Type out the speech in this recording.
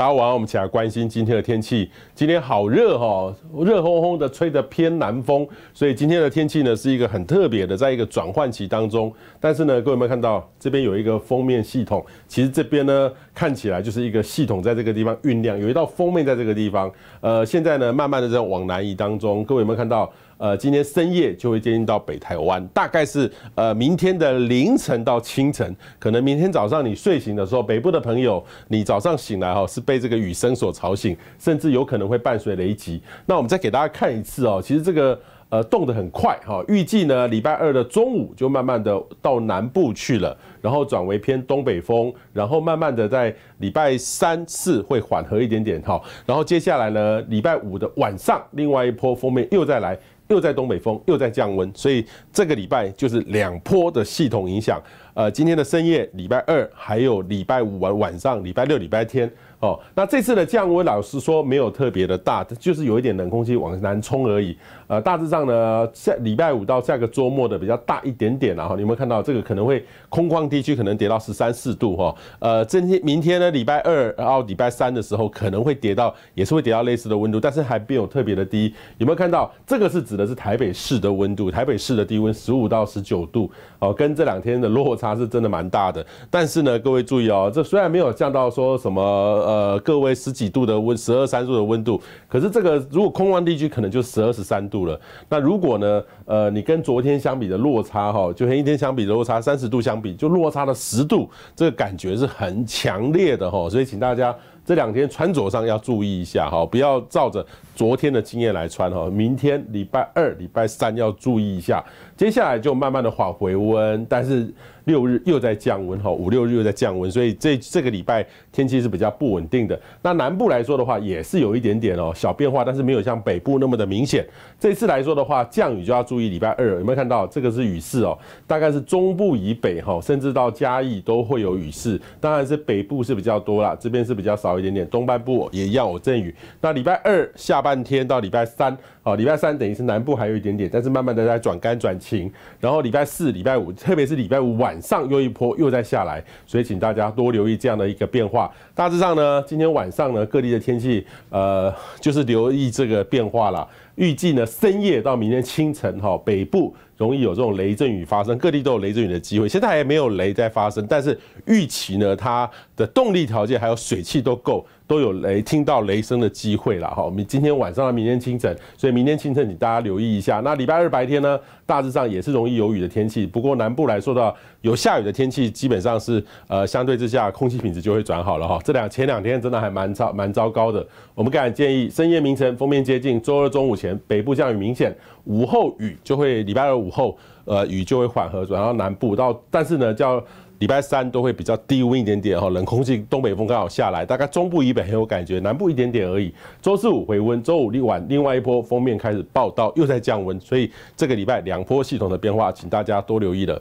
大家晚上，我们起来关心今天的天气。今天好热哈，热烘烘的，吹的偏南风，所以今天的天气呢是一个很特别的，在一个转换期当中。但是呢，各位有没有看到这边有一个封面系统？其实这边呢看起来就是一个系统，在这个地方酝酿，有一道封面在这个地方。呃，现在呢慢慢的在往南移当中，各位有没有看到？呃，今天深夜就会接近到北台湾，大概是呃明天的凌晨到清晨，可能明天早上你睡醒的时候，北部的朋友，你早上醒来哈是。被这个雨声所吵醒，甚至有可能会伴随雷击。那我们再给大家看一次哦，其实这个呃动得很快哈，预计呢礼拜二的中午就慢慢的到南部去了，然后转为偏东北风，然后慢慢的在礼拜三四会缓和一点点哈，然后接下来呢礼拜五的晚上，另外一波封面又再来，又在东北风，又在降温，所以这个礼拜就是两波的系统影响。呃，今天的深夜、礼拜二还有礼拜五晚晚上、礼拜六、礼拜天哦。那这次的降温，老实说没有特别的大，就是有一点冷空气往南冲而已。呃，大致上呢，下礼拜五到下个周末的比较大一点点啦。哈，有没有看到这个可能会空旷地区可能跌到十三四度哈？呃，今天明天呢，礼拜二然后礼拜三的时候可能会跌到，也是会跌到类似的温度，但是还没有特别的低。有没有看到这个是指的是台北市的温度？台北市的低温十五到十九度哦，跟这两天的落差。它是真的蛮大的，但是呢，各位注意哦，这虽然没有降到说什么呃各位十几度的温，十二三度的温度，可是这个如果空旷地区可能就十二十三度了。那如果呢，呃，你跟昨天相比的落差哈，就和一天相比的落差，三十度相比就落差了十度，这个感觉是很强烈的哈。所以请大家这两天穿着上要注意一下哈，不要照着昨天的经验来穿哈。明天礼拜二、礼拜三要注意一下，接下来就慢慢的缓回温，但是。六日又在降温哈，五六日又在降温，所以这这个礼拜天气是比较不稳定的。那南部来说的话，也是有一点点哦小变化，但是没有像北部那么的明显。这次来说的话，降雨就要注意礼拜二有没有看到这个是雨势哦，大概是中部以北哈，甚至到嘉义都会有雨势，当然是北部是比较多啦，这边是比较少一点点。东半部也一样有阵雨。那礼拜二下半天到礼拜三啊，礼拜三等于是南部还有一点点，但是慢慢的在转干转晴。然后礼拜四、礼拜五，特别是礼拜五晚。上又一波又再下来，所以请大家多留意这样的一个变化。大致上呢，今天晚上呢，各地的天气，呃，就是留意这个变化了。预计呢，深夜到明天清晨，哈，北部容易有这种雷阵雨发生，各地都有雷阵雨的机会。现在还没有雷在发生，但是预期呢，它的动力条件还有水汽都够，都有雷听到雷声的机会了，哈。我们今天晚上到明天清晨，所以明天清晨你大家留意一下。那礼拜二白天呢，大致上也是容易有雨的天气。不过南部来说的有下雨的天气，基本上是呃，相对之下空气品质就会转好了，哈。这两前两天真的还蛮糟蛮糟糕的。我们敢建议深夜、明晨、封面接近，周二中午前。北部降雨明显，午后雨就会，礼拜二午后，呃，雨就会缓和，转到南部到，但是呢，叫礼拜三都会比较低温一点点哈，冷空气东北风刚好下来，大概中部以北很有感觉，南部一点点而已。周四五回温，周五夜晚另外一波封面开始报道，又在降温，所以这个礼拜两波系统的变化，请大家多留意了。